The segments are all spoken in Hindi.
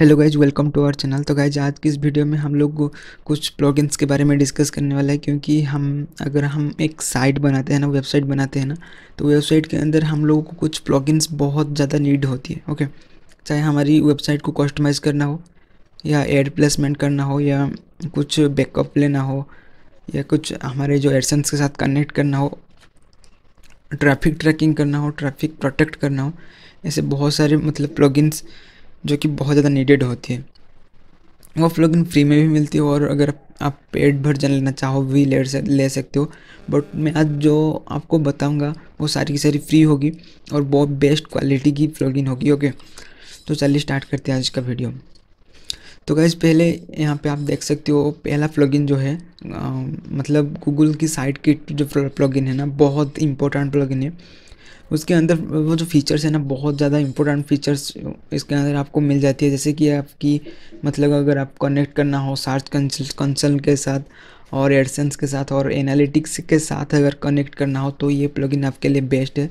hello guys welcome to our channel तो गाइज आज की इस वीडियो में हम लोग कुछ प्लॉगिन्स के बारे में डिस्कस करने वाला है क्योंकि हम अगर हम एक साइट बनाते हैं ना वेबसाइट बनाते हैं ना तो वेबसाइट के अंदर हम लोगों को कुछ प्लॉगिन्स बहुत ज़्यादा नीड होती है ओके चाहे हमारी वेबसाइट को कस्टमाइज़ करना हो या एड प्लेसमेंट करना हो या कुछ बैकअप लेना हो या कुछ हमारे जो एडसन्स के साथ कनेक्ट करना हो ट्रैफिक ट्रैकिंग करना हो ट्रैफिक प्रोटेक्ट करना हो ऐसे बहुत सारे मतलब प्लगइन्स जो कि बहुत ज़्यादा नीडेड होती है वो प्लगइन फ्री में भी मिलती है और अगर आप पेड वर्जन लेना चाहो भी ले ले सकते हो बट मैं आज जो आपको बताऊंगा वो सारी की सारी फ्री होगी और बहुत बेस्ट क्वालिटी की प्लगइन होगी ओके तो चलिए स्टार्ट करते हैं आज का वीडियो तो गाइज़ पहले यहाँ पे आप देख सकते हो पहला प्लगइन जो है आ, मतलब गूगल की साइट किट जो प्लगइन है ना बहुत इंपॉर्टेंट प्लगइन है उसके अंदर वो जो फीचर्स है ना बहुत ज़्यादा इंपॉर्टेंट फीचर्स इसके अंदर आपको मिल जाती है जैसे कि आपकी मतलब अगर आप कनेक्ट करना हो सर्च कंसल के साथ और एडसेंस के साथ और एनालिटिक्स के साथ अगर कनेक्ट करना हो तो ये प्लगइन आपके लिए बेस्ट है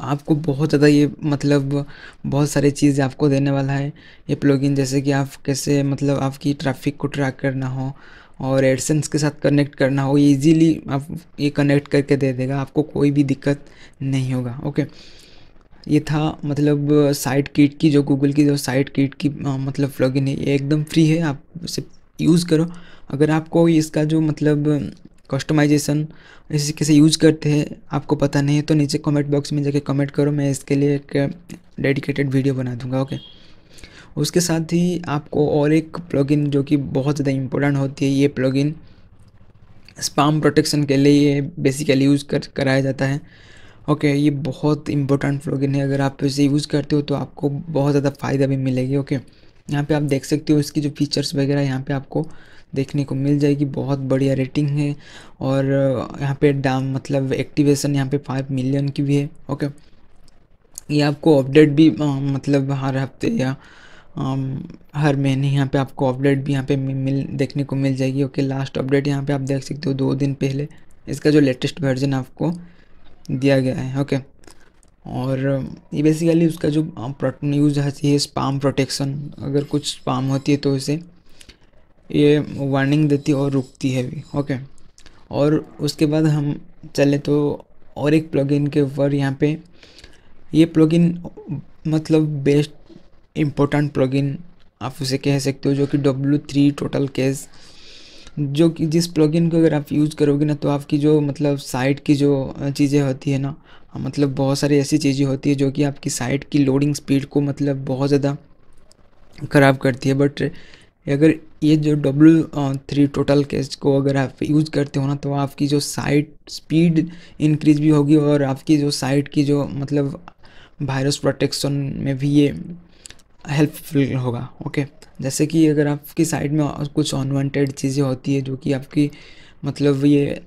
आपको बहुत ज़्यादा ये मतलब बहुत सारी चीज़ें आपको देने वाला है ये प्लगइन जैसे कि आप कैसे मतलब आपकी ट्रैफिक को ट्रैक करना हो और एडसेंस के साथ कनेक्ट करना हो ये इजीली आप ये कनेक्ट करके दे देगा आपको कोई भी दिक्कत नहीं होगा ओके ये था मतलब साइट किट की जो गूगल की जो साइट किट की आ, मतलब प्लगइन है ये एकदम फ्री है आप उसे यूज़ करो अगर आपको इसका जो मतलब कस्टमाइजेशन इसी कैसे यूज़ करते हैं आपको पता नहीं है तो नीचे कमेंट बॉक्स में जाके कमेंट करो मैं इसके लिए एक डेडिकेटेड वीडियो बना दूंगा ओके उसके साथ ही आपको और एक प्लगइन जो कि बहुत ज़्यादा इम्पोर्टेंट होती है ये प्लगइन स्पाम प्रोटेक्शन के लिए ये बेसिकली यूज़ कर कराया जाता है ओके ये बहुत इंपॉर्टेंट प्लगइन है अगर आप इसे यूज़ करते हो तो आपको बहुत ज़्यादा फ़ायदा भी मिलेगी ओके यहाँ पे आप देख सकते हो इसकी जो फीचर्स वगैरह यहाँ पे आपको देखने को मिल जाएगी बहुत बढ़िया रेटिंग है और यहाँ पे डाम मतलब एक्टिवेशन यहाँ पे फाइव मिलियन की भी है ओके ये आपको अपडेट भी आ, मतलब हर हफ्ते या आ, हर महीने यहाँ पे आपको अपडेट भी यहाँ पे मिल देखने को मिल जाएगी ओके लास्ट अपडेट यहाँ पे आप देख सकते हो दो दिन पहले इसका जो लेटेस्ट वर्जन आपको दिया गया है ओके और ये बेसिकली उसका जो यूज आती है स्पाम प्रोटेक्शन अगर कुछ स्पाम होती है तो उसे ये वार्निंग देती है और रुकती है भी ओके और उसके बाद हम चले तो और एक प्लगइन के ऊपर यहाँ पे ये प्लगइन मतलब बेस्ट इम्पोर्टेंट प्लगइन आप उसे कह सकते हो जो कि डब्ल्यू थ्री टोटल केस जो कि जिस प्लगइन को अगर आप यूज़ करोगे ना तो आपकी जो मतलब साइट की जो चीज़ें होती है ना मतलब बहुत सारी ऐसी चीज़ें होती है जो कि आपकी साइट की लोडिंग स्पीड को मतलब बहुत ज़्यादा ख़राब करती है बट अगर ये जो डब्ल्यू थ्री टोटल केस को अगर आप यूज़ करते हो ना तो आपकी जो साइट स्पीड इंक्रीज भी होगी और आपकी जो साइट की जो मतलब वायरस प्रोटेक्शन में भी ये हेल्पफुल होगा ओके जैसे कि अगर आपकी साइट में कुछ अनवांटेड चीज़ें होती है जो कि आपकी मतलब ये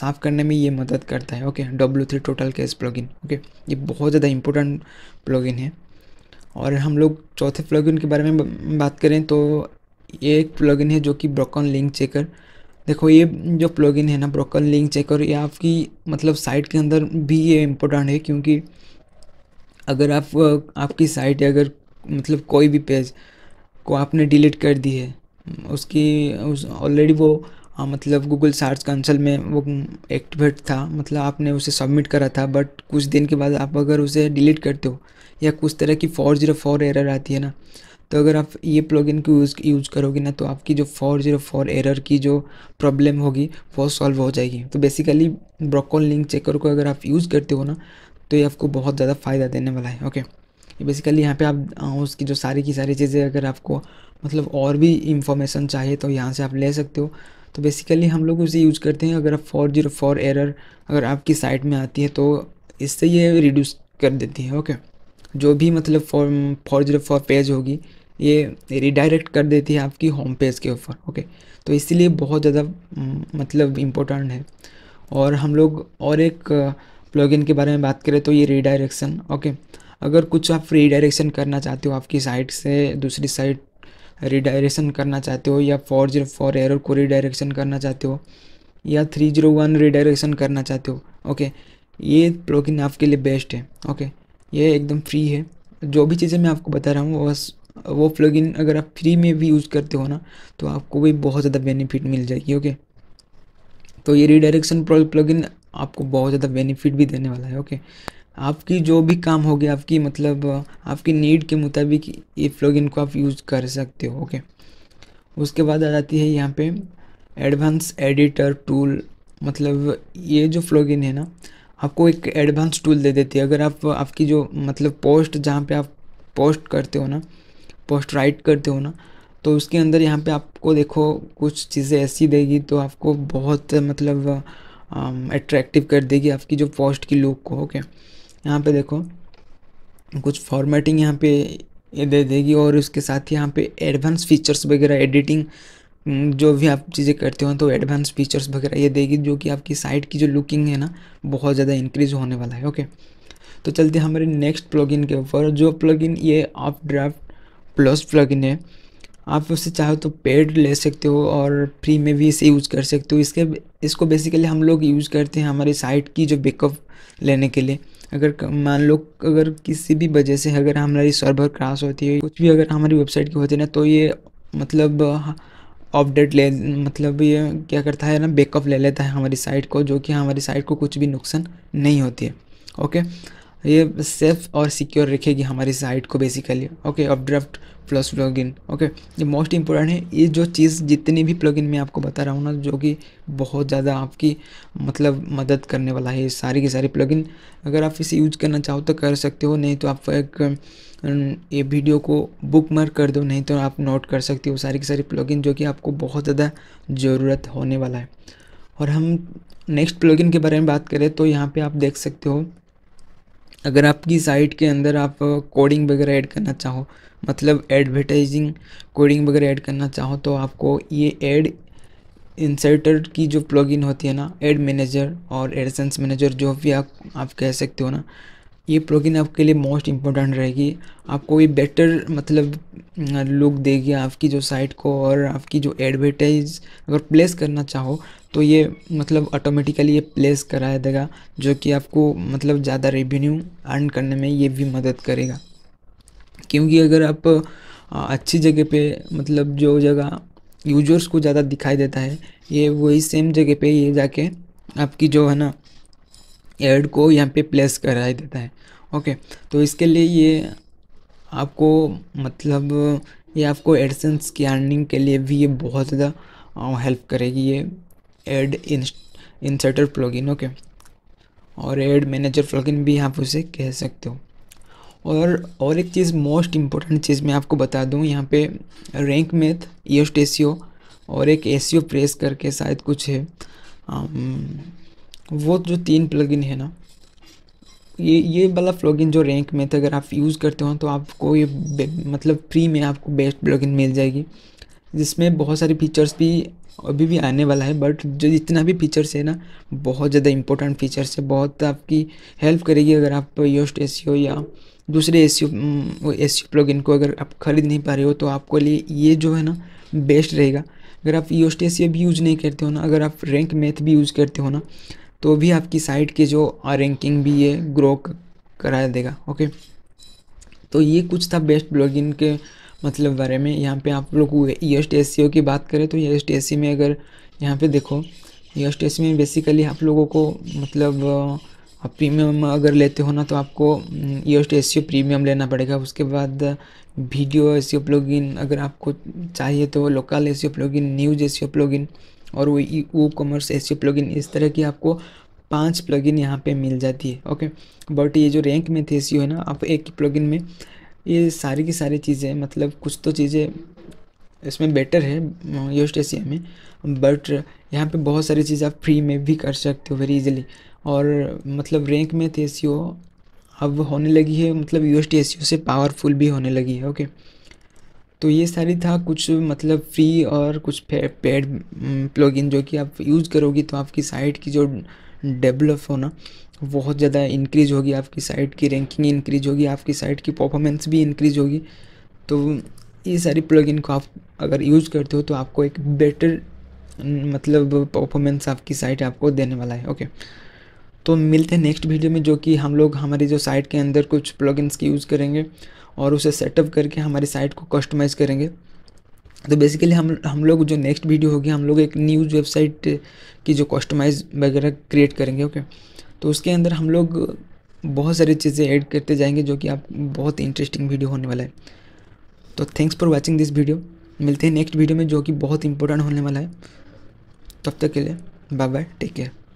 साफ़ करने में ये मदद करता है okay W three total cache plugin okay ये बहुत ज़्यादा इंपॉर्टेंट प्लगइन है और हम लोग चौथे प्लगइन के बारे में बात करें तो ये एक प्लगइन है जो कि ब्रोकन लिंक चेकर देखो ये जो प्लगइन है ना ब्रोकन लिंक चेकर ये आपकी मतलब साइट के अंदर भी ये इम्पोर्टेंट है क्योंकि अगर आप आपकी साइट अगर मतलब कोई भी पेज को आपने डिलीट कर दी है उसकी उस ऑलरेडी वो आ, हाँ, मतलब गूगल सर्च कंसल में वो एक्टिवेट था मतलब आपने उसे सबमिट करा था बट कुछ दिन के बाद आप अगर उसे डिलीट करते हो या कुछ तरह की फोर जीरो फोर एरर आती है ना तो अगर आप ये प्लगइन को यूज़ यूज़ करोगे ना तो आपकी जो फोर जीरो फोर एरर की जो प्रॉब्लम होगी वो सॉल्व हो जाएगी तो बेसिकली ब्रोकॉल लिंक चेकर को अगर आप यूज़ करते हो ना तो ये आपको बहुत ज़्यादा फ़ायदा देने वाला है ओके बेसिकली यहाँ पे आप उसकी जो सारी की सारी चीज़ें अगर आपको मतलब और भी इंफॉर्मेशन चाहिए तो यहाँ से आप ले सकते हो तो बेसिकली हम लोग उसे यूज़ करते हैं अगर आप फोर जीरो फोर एरर अगर आपकी साइट में आती है तो इससे ये रिड्यूस कर देती है ओके जो भी मतलब four four zero four page होगी ये रिडायरेक्ट कर देती है आपकी होम पेज के ऊपर ओके तो इसीलिए बहुत ज़्यादा हम्म, मतलब इम्पोर्टेंट है और हम लोग और एक प्लगइन के बारे में बात करें तो ये रिडायरेक्शन ओके अगर कुछ आप रिडायरेक्शन करना चाहते हो आपकी साइट से दूसरी साइट रिडायरेक्शन करना चाहते हो या फोर जीरो फोर एरर को रिडायरेक्शन करना चाहते हो या थ्री जीरो वन रिडायरेक्शन करना चाहते हो ओके ये प्लगइन आपके लिए बेस्ट है ओके ये एकदम फ्री है जो भी चीज़ें मैं आपको बता रहा हूँ बस वो प्लगइन अगर आप फ्री में भी यूज़ करते हो ना तो आपको भी बहुत ज़्यादा बेनिफिट मिल जाएगी ओके तो ये रिडायरेक्शन प्लगइन आपको बहुत ज़्यादा बेनिफिट भी देने वाला है ओके आपकी जो भी काम होगी आपकी मतलब आपकी नीड के मुताबिक ये प्लगइन को आप यूज़ कर सकते हो ओके उसके बाद आ जाती है यहाँ पे एडवांस एडिटर टूल मतलब ये जो प्लगइन है ना आपको एक एडवांस टूल दे देती है अगर आप आपकी जो मतलब पोस्ट जहाँ पे आप पोस्ट करते हो ना पोस्ट राइट करते हो ना तो उसके अंदर यहाँ पे आपको देखो कुछ चीज़ें ऐसी देगी तो आपको बहुत मतलब अट्रैक्टिव कर देगी आपकी जो पोस्ट की लुक को ओके यहाँ पे देखो कुछ फॉर्मेटिंग यहाँ पे ये दे देगी और उसके साथ ही यहाँ पे एडवांस फीचर्स वगैरह एडिटिंग जो भी आप चीज़ें करते हो तो एडवांस फीचर्स वगैरह ये देगी जो कि आपकी साइट की जो लुकिंग है ना बहुत ज़्यादा इंक्रीज होने वाला है ओके तो चलते हमारे नेक्स्ट प्लगइन के ऊपर जो प्लगइन ये आप ड्राफ्ट प्लस प्लगइन है आप उससे चाहो तो पेड ले सकते हो और फ्री में भी इसे यूज़ कर सकते हो इसके इसको बेसिकली हम लोग यूज़ करते हैं हमारे साइट की जो बैकअप लेने के लिए अगर मान लो अगर किसी भी वजह से अगर हमारी सर्वर क्रैश होती है कुछ भी अगर हमारी वेबसाइट की होती है ना तो ये मतलब अपडेट हाँ, ले मतलब ये क्या करता है ना बैकअप ले लेता है हमारी साइट को जो कि हमारी साइट को कुछ भी नुकसान नहीं होती है ओके ये सेफ और सिक्योर रखेगी हमारी साइट को बेसिकली ओके अब ड्राफ्ट प्लस प्लगइन ओके ये मोस्ट इंपॉर्टेंट है ये जो चीज़ जितनी भी प्लगइन मैं आपको बता रहा हूँ ना जो कि बहुत ज़्यादा आपकी मतलब मदद करने वाला है सारी की सारी प्लगइन अगर आप इसे यूज करना चाहो तो कर सकते हो नहीं तो आप एक ये वीडियो को बुक मार्क कर दो नहीं तो आप नोट कर सकते हो सारी की सारी प्लगइन जो कि आपको बहुत ज़्यादा ज़रूरत होने वाला है और हम नेक्स्ट प्लगइन के बारे में बात करें तो यहाँ पे आप देख सकते हो अगर आपकी साइट के अंदर आप कोडिंग वगैरह ऐड करना चाहो मतलब एडवर्टाइजिंग कोडिंग वगैरह ऐड करना चाहो तो आपको ये एड इंसर्टर की जो प्लगइन होती है ना एड मैनेजर और एडसेंस मैनेजर जो भी आप आप कह सकते हो ना ये प्लगइन आपके लिए मोस्ट इम्पोर्टेंट रहेगी आपको ये बेटर मतलब लुक देगी आपकी जो साइट को और आपकी जो एडवर्टाइज अगर प्लेस करना चाहो तो ये मतलब ऑटोमेटिकली ये प्लेस करा देगा जो कि आपको मतलब ज़्यादा रेवेन्यू अर्न करने में ये भी मदद करेगा क्योंकि अगर आप अच्छी जगह पे मतलब जो जगह यूजर्स को ज़्यादा दिखाई देता है ये वही सेम जगह पे ये जाके आपकी जो है ना एड को यहाँ पे प्लेस करा देता है ओके तो इसके लिए ये आपको मतलब ये आपको एडसेंस की अर्निंग के लिए भी ये बहुत ज़्यादा हेल्प करेगी ये एड इंसर्टर प्लगइन ओके और एड मैनेजर प्लगइन भी आप उसे कह सकते हो और और एक चीज़ मोस्ट इम्पोर्टेंट चीज़ मैं आपको बता दूं यहाँ पे रैंक मेथ ईस्ट एस और एक एस प्रेस करके शायद कुछ है आम, वो जो तीन प्लगइन है ना ये ये वाला प्लगइन जो रैंक मेथ अगर आप यूज़ करते हो तो आपको ये मतलब फ्री में आपको बेस्ट प्लगइन मिल जाएगी जिसमें बहुत सारे फीचर्स भी अभी भी आने वाला है बट जो जितना भी फीचर्स है ना बहुत ज़्यादा इंपॉर्टेंट फीचर्स है बहुत आपकी हेल्प करेगी अगर आप योस्ट एस e या दूसरे एस एस प्लगइन को अगर आप खरीद नहीं पा रहे हो तो आपको लिए ये जो है ना बेस्ट रहेगा अगर आप योस्ट एस e भी यूज़ नहीं करते हो ना अगर आप रैंक मैथ भी यूज़ करते हो ना तो भी आपकी साइट के जो रैंकिंग भी ये ग्रो करा देगा ओके तो ये कुछ था बेस्ट ब्लॉगिंग के मतलब बारे में यहाँ पे आप लोग ई एस टी की बात करें तो ई एस टी में अगर यहाँ पे देखो ई एस टी में बेसिकली आप लोगों को मतलब आप प्रीमियम अगर लेते हो ना तो आपको ई एस टी प्रीमियम लेना पड़ेगा उसके बाद वीडियो एस प्लगइन अगर आपको चाहिए तो local S plugin news S plugin और वो ई वो कॉमर्स एस प्लगइन इस तरह की आपको पांच प्लगइन यहाँ पे मिल जाती है ओके बट ये जो रैंक में थे सी है ना आप एक ही प्लगइन में ये सारी की सारी चीज़ें मतलब कुछ तो चीज़ें इसमें बेटर है यूस्ट एशिया में बट यहाँ पे बहुत सारी चीज़ें आप फ्री में भी कर सकते हो वेरी इजीली और मतलब रैंक में थे सी अब होने लगी है मतलब यू एस से पावरफुल भी होने लगी है ओके तो ये सारी था कुछ मतलब फ्री और कुछ पेड प्लगइन mm, जो कि आप यूज़ करोगी तो आपकी साइट की जो डेवलप होना बहुत ज़्यादा इंक्रीज होगी आपकी साइट की रैंकिंग इंक्रीज होगी आपकी साइट की परफॉर्मेंस भी इंक्रीज होगी तो ये सारी प्लगइन को आप अगर यूज़ करते हो तो आपको एक बेटर मतलब परफॉर्मेंस आपकी साइट आपको देने वाला है ओके तो मिलते हैं नेक्स्ट वीडियो में जो कि हम लोग हमारी जो साइट के अंदर कुछ प्लगइन्स की यूज़ करेंगे और उसे सेटअप करके हमारी साइट को कस्टमाइज़ करेंगे तो बेसिकली हम हम लोग जो नेक्स्ट वीडियो होगी हम लोग एक न्यूज़ वेबसाइट की जो कस्टमाइज वगैरह क्रिएट करेंगे ओके तो उसके अंदर हम लोग बहुत सारी चीज़ें ऐड करते जाएंगे जो कि आप बहुत इंटरेस्टिंग वीडियो होने वाला है तो thanks for watching this video मिलते हैं नेक्स्ट वीडियो में जो कि बहुत इंपॉर्टेंट होने वाला है तब तक के लिए बाय बाय टेक केयर